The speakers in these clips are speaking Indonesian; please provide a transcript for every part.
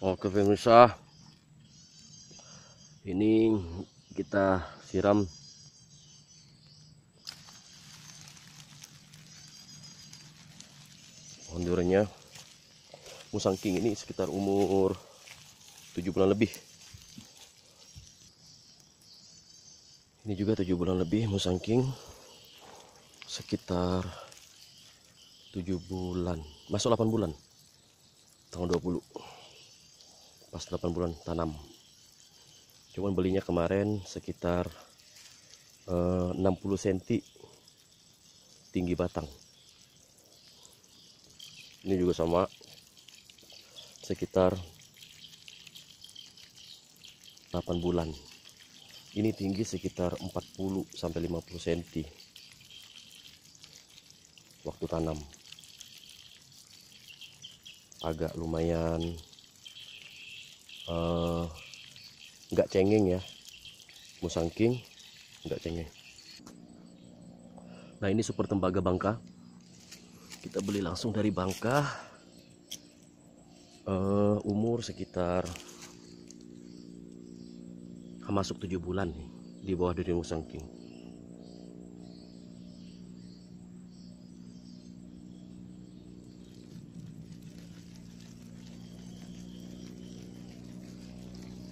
Oke pemirsa Ini kita siram Pohon Musang King ini sekitar umur 7 bulan lebih Ini juga 7 bulan lebih Musang King Sekitar 7 bulan Masuk 8 bulan Tahun 20 pas 8 bulan tanam cuman belinya kemarin sekitar uh, 60 cm tinggi batang ini juga sama sekitar 8 bulan ini tinggi sekitar 40 sampai 50 cm waktu tanam agak lumayan Eh, nggak uh, cengeng ya musang king nggak cengeng nah ini super tembaga bangka kita beli langsung dari bangka uh, umur sekitar ah, masuk 7 bulan nih di bawah dari musang king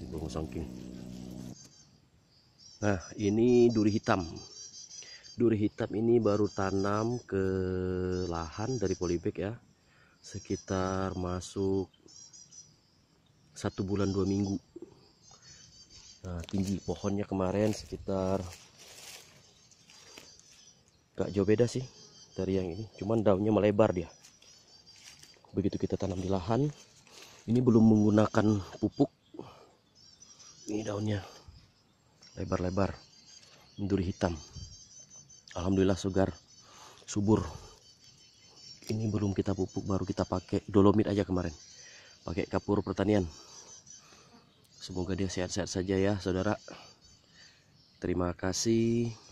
burung songking nah ini duri hitam duri hitam ini baru tanam ke lahan dari polybag ya sekitar masuk satu bulan dua minggu nah tinggi pohonnya kemarin sekitar gak jauh beda sih dari yang ini cuman daunnya melebar dia begitu kita tanam di lahan ini belum menggunakan pupuk ini daunnya lebar-lebar menduri hitam Alhamdulillah segar subur ini belum kita pupuk baru kita pakai dolomit aja kemarin pakai kapur pertanian semoga dia sehat-sehat saja ya saudara terima kasih